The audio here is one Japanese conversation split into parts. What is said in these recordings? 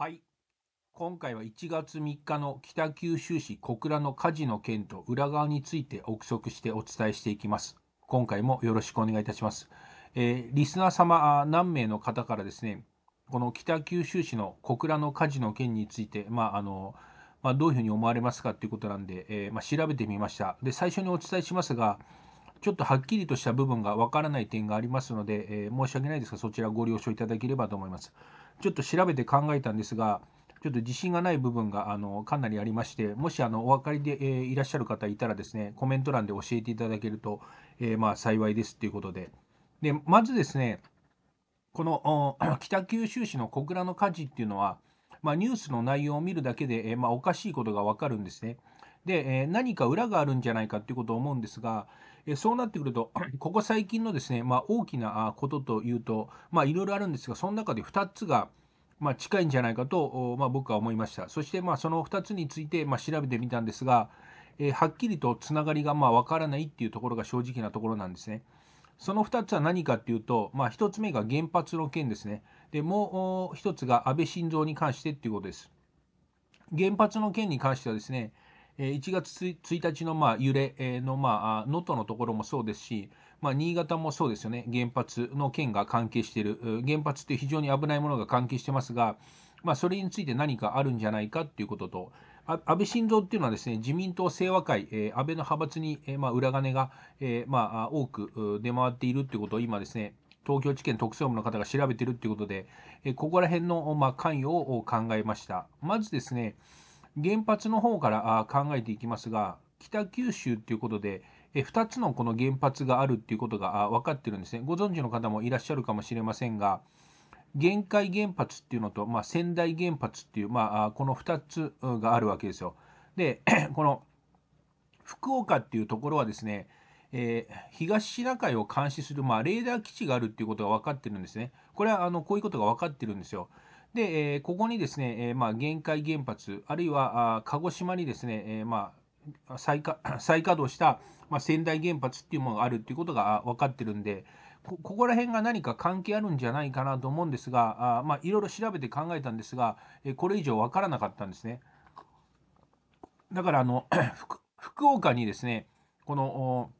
はい。今回は1月3日の北九州市小倉の火事の件と裏側について憶測してお伝えしていきます。今回もよろしくお願いいたします。えー、リスナー様何名の方からですね、この北九州市の小倉の火事の件について、まああの、まあ、どういうふうに思われますかということなんで、えー、まあ、調べてみました。で、最初にお伝えしますが、ちょっとはっきりとした部分がわからない点がありますので、えー、申し訳ないですが、そちらご了承いただければと思います。ちょっと調べて考えたんですが、ちょっと自信がない部分があのかなりありまして、もしあのお分かりで、えー、いらっしゃる方いたらですね、コメント欄で教えていただけると、えー、まあ、幸いですということで。で、まずですね、この 北九州市の小倉の火事っていうのは、まあ、ニュースの内容を見るだけで、えー、まあ、おかしいことがわかるんですね。で、え何か裏があるんじゃないかっていうことを思うんですが、えそうなってくると、ここ最近のですね、まあ、大きなことというと、いろいろあるんですが、その中で2つが、まあ、近いんじゃないかと、まあ、僕は思いました。そして、まあ、その2つについて、まあ、調べてみたんですが、えー、はっきりとつながりがまあ分からないっていうところが正直なところなんですね。その2つは何かっていうと、まあ、1つ目が原発の件ですね。でもう1つが安倍晋三に関してっていうことです。原発の件に関してはですね、1月1日のまあ揺れのまあ能登のところもそうですし、まあ、新潟もそうですよね、原発の件が関係している、原発って非常に危ないものが関係してますが、まあ、それについて何かあるんじゃないかということと、安倍晋三っていうのはですね自民党清和会、えー、安倍の派閥に、えー、まあ、裏金が、えー、まあ、多く出回っているっていうことを今ですね東京地検特捜部の方が調べているということで、えここら辺の、まあ、関与を考えました。まずですね、原発の方から考えていきますが、北九州ということで、2つのこの原発があるっていうことが分かってるんですね。ご存知の方もいらっしゃるかもしれませんが、限界原発っていうのと、まあ、仙台原発っていう、まあ、この2つがあるわけですよ。で、この福岡っていうところはですね、えー、東シナ海を監視する、まあ、レーダー基地があるっていうことが分かってるんですね。これはあのこういうことが分かってるんですよ。で、えここにですね、えまあ、限界原発、あるいは鹿児島にですね、えまあ、再稼働した、まあ、仙台原発っていうものがあるっていうことが分かってるんで、ここら辺が何か関係あるんじゃないかなと思うんですが、あまあ、いろいろ調べて考えたんですが、えこれ以上分からなかったんですね。だからあの 福岡にですね、この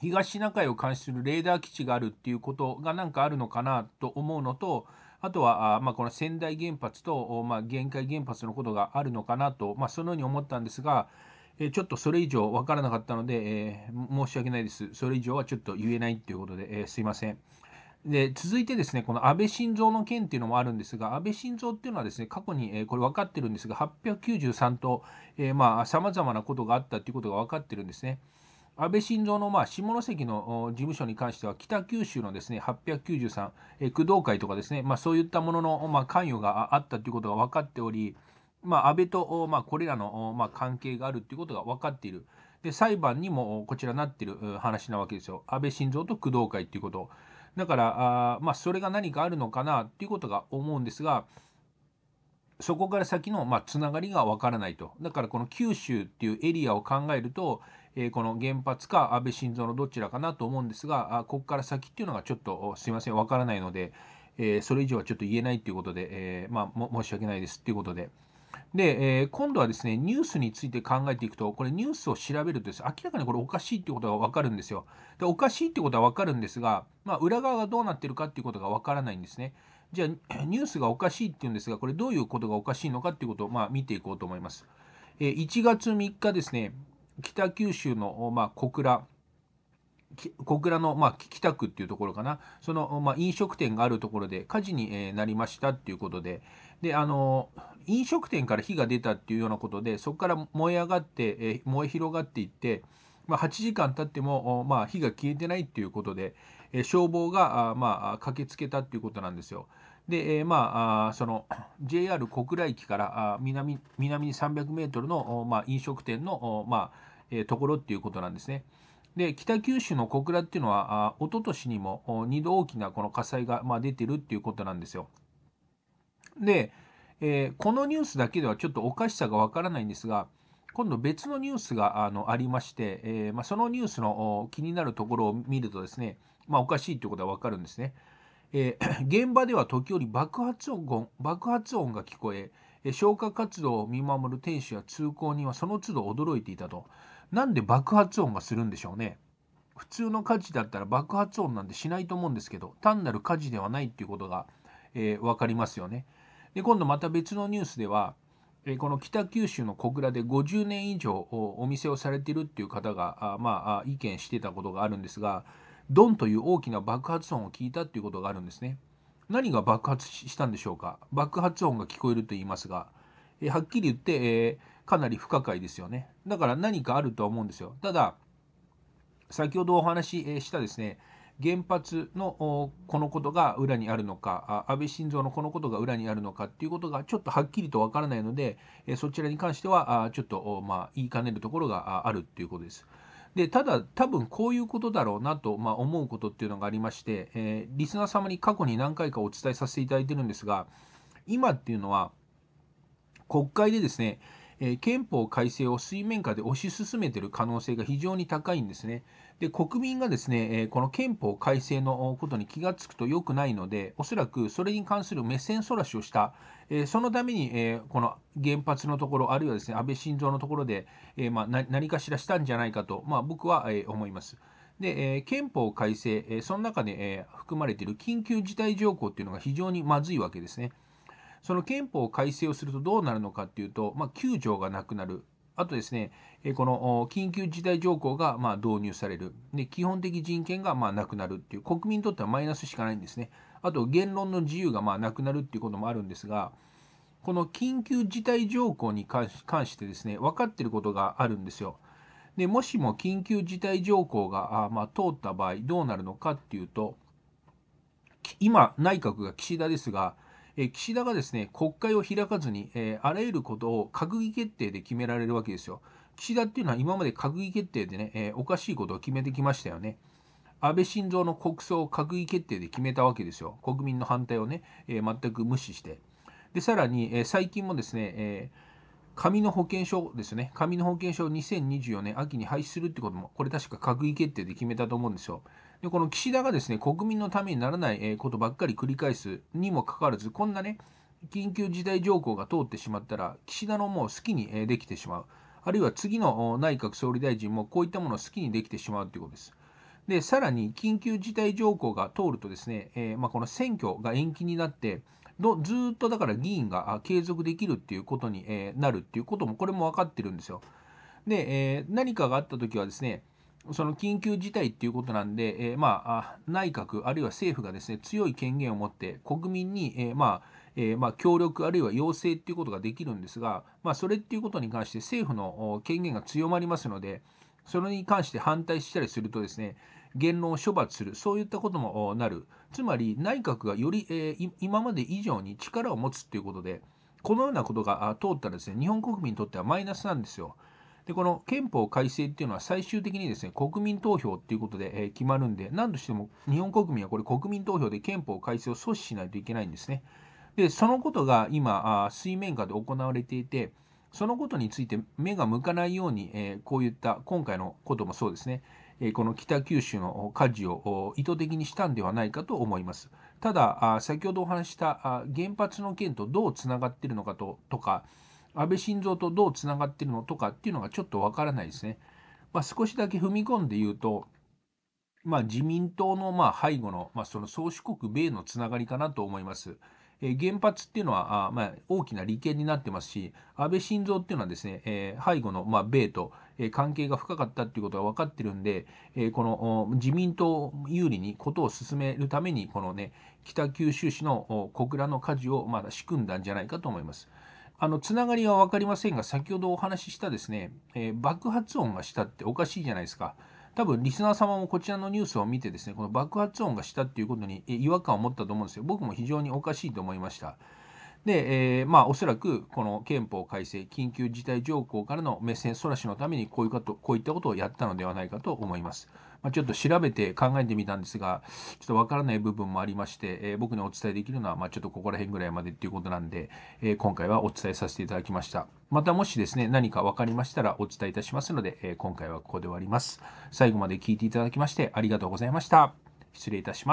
東シナ海を監視するレーダー基地があるっていうことが何かあるのかなと思うのと、あとは、あまあ、この仙台原発と、まあ、限界原発のことがあるのかなと、まあ、そのように思ったんですが、えちょっとそれ以上分からなかったので、えー、申し訳ないです。それ以上はちょっと言えないということで、えー、すいません。で続いてですね、この安倍晋三の件っていうのもあるんですが、安倍晋三っていうのはですね、過去に、えー、これ分かってるんですが、893と、えー、まあ、様々なことがあったっていうことが分かってるんですね。安倍晋三のまあ下関の事務所に関しては、北九州のですね893、え工藤会とかですね、まあ、そういったもののまあ関与があったということが分かっており、まあ、安倍とまあこれらのまあ関係があるということが分かっている。で裁判にもこちらなってる話なわけですよ。安倍晋三と工藤会っていうこと。だから、あまあ、それが何かあるのかなっていうことが思うんですが、そこから先のまあつながりがわからないと。だからこの九州っていうエリアを考えると、えこの原発か安倍晋三のどちらかなと思うんですが、あここから先っていうのがちょっとすいません、わからないので、えそれ以上はちょっと言えないということで、えまあ、申し訳ないですということで。で、えー、今度はですね、ニュースについて考えていくと、これニュースを調べるとです、明らかにこれおかしいってことがわかるんですよ。で、おかしいってことはわかるんですが、まあ、裏側がどうなってるかっていうことがわからないんですね。じゃあ、ニュースがおかしいっていうんですが、これどういうことがおかしいのかっていうことを、まあ、見ていこうと思います。えー、1月3日ですね、北九州の、まあ、小倉小倉の、まあ、北区っていうところかな、その、まあ、飲食店があるところで火事に、えなりましたっていうことで、で、あの飲食店から火が出たっていうようなことで、そこから燃え上がって、え燃え広がっていって、まあ、8時間経っても、まあ、火が消えてないっていうことで、え消防があ、まあ、駆けつけたっていうことなんですよ。で、えー、まあ、その JR 小倉駅から南南に300メートルの、まあ、飲食店の、まあえー、ところっていうことなんですね。で北九州の小倉っていうのはあ一昨年にも2度大きなこの火災が、まあ、出てるっていうことなんですよ。で、えー、このニュースだけではちょっとおかしさがわからないんですが今度別のニュースがあのありまして、えー、まあ、そのニュースの気になるところを見るとですね、まあ、おかしいということはわかるんですね。えー、現場では時折爆発音爆発音が聞こえ消火活動を見守る店主や通行人はその都度驚いていたとなんで爆発音がするんでしょうね普通の火事だったら爆発音なんてしないと思うんですけど単なる火事ではないっていうことが、えー、分かりますよねで今度また別のニュースではこの北九州の小倉で50年以上お店をされてるっていう方がまあ、意見してたことがあるんですがドンという大きな爆発音を聞いたということがあるんですね。何が爆発したんでしょうか爆発音が聞こえると言いますが、えはっきり言って、えー、かなり不可解ですよね。だから何かあるとは思うんですよ。ただ、先ほどお話ししたですね、原発のこのことが裏にあるのか、安倍晋三のこのことが裏にあるのかっていうことがちょっとはっきりとわからないので、そちらに関してはちょっとまあ言いかねるところがあるっていうことです。でただ多分こういうことだろうなと、まあ、思うことっていうのがありまして、えー、リスナー様に過去に何回かお伝えさせていただいてるんですが今っていうのは国会でですねえ憲法改正を水面下で推し進めている可能性が非常に高いんですね。で国民がですね、えこの憲法改正のことに気がつくと良くないので、おそらくそれに関する目線そらしをした、えそのために、えこの原発のところ、あるいはですね安倍晋三のところで、えまあ、何かしらしたんじゃないかと、まあ、僕は、え思います。で、えー、憲法改正、えー、その中で、えー、含まれている緊急事態条項というのが非常にまずいわけですね。その憲法改正をするとどうなるのかっていうと、まあ、9条がなくなる。あとですね、この緊急事態条項がま導入される。で、基本的人権がまなくなるっていう、国民にとってはマイナスしかないんですね。あと、言論の自由がまなくなるっていうこともあるんですが、この緊急事態条項に関してですね、分かってることがあるんですよ。で、もしも緊急事態条項がま通った場合、どうなるのかっていうと、今、内閣が岸田ですが、え岸田がですね国会を開かずに、えあらゆることを閣議決定で決められるわけですよ。岸田っていうのは今まで閣議決定でね、えおかしいことを決めてきましたよね。安倍晋三の国葬を閣議決定で決めたわけですよ。国民の反対をね、え全く無視して。で、さらに、え最近もですね、え紙の保険証ですね、紙の保険証を2024年秋に廃止するってことも、これ確か閣議決定で決めたと思うんですよ。でこの岸田がですね国民のためにならないことばっかり繰り返すにもかかわらずこんなね緊急事態条項が通ってしまったら岸田のもう好きにできてしまうあるいは次の内閣総理大臣もこういったものを好きにできてしまうということです。でさらに緊急事態条項が通るとですね、えー、まあ、この選挙が延期になってどずっとだから議員が継続できるっていうことになるっていうこともこれも分かってるんですよ。で、えー、何かがあった時はですねその緊急事態っていうことなんで、えー、まあ、内閣あるいは政府がですね強い権限を持って国民に、えー、まあえー、まあ、協力あるいは要請っていうことができるんですが、まあ、それっていうことに関して政府の権限が強まりますのでそれに関して反対したりするとですね言論を処罰するそういったこともなるつまり内閣がより、えー、今まで以上に力を持つっていうことでこのようなことが通ったらですね日本国民にとってはマイナスなんですよ。で、この憲法改正っていうのは最終的にですね、国民投票っていうことで、え決まるんで、何としても日本国民はこれ国民投票で憲法改正を阻止しないといけないんですね。で、そのことが今、あ水面下で行われていて、そのことについて目が向かないように、えこういった今回のこともそうですね、えこの北九州の火事を意図的にしたんではないかと思います。ただ、先ほどお話した原発の件とどうつながっているのかととか、安倍晋三とどうつながってるのとかっていうのがちょっとわからないですね。まあ、少しだけ踏み込んで言うと、まあ、自民党のま背後の,、まあその宗主国米のつながりかなと思います。え原発っていうのはあ、まあ、大きな利権になってますし、安倍晋三っていうのはですね、えー、背後の、まあ、米と、えー、関係が深かったっていうことが分かってるんで、えー、この自民党有利にことを進めるために、このね、北九州市の小倉の火事をまだ仕組んだんじゃないかと思います。あのつながりは分かりませんが、先ほどお話ししたですね、えー、爆発音がしたっておかしいじゃないですか。多分リスナー様もこちらのニュースを見てですね、この爆発音がしたっていうことに違和感を持ったと思うんですよ。僕も非常におかしいと思いました。で、えー、まあ、おそらく、この憲法改正、緊急事態条項からの目線そらしのために、こういうこと、こういったことをやったのではないかと思います。まあ、ちょっと調べて考えてみたんですが、ちょっとわからない部分もありまして、えー、僕にお伝えできるのは、まあ、ちょっとここら辺ぐらいまでっていうことなんで、えー、今回はお伝えさせていただきました。またもしですね、何か分かりましたらお伝えいたしますので、え今回はここで終わります。最後まで聞いていただきましてありがとうございました。失礼いたします。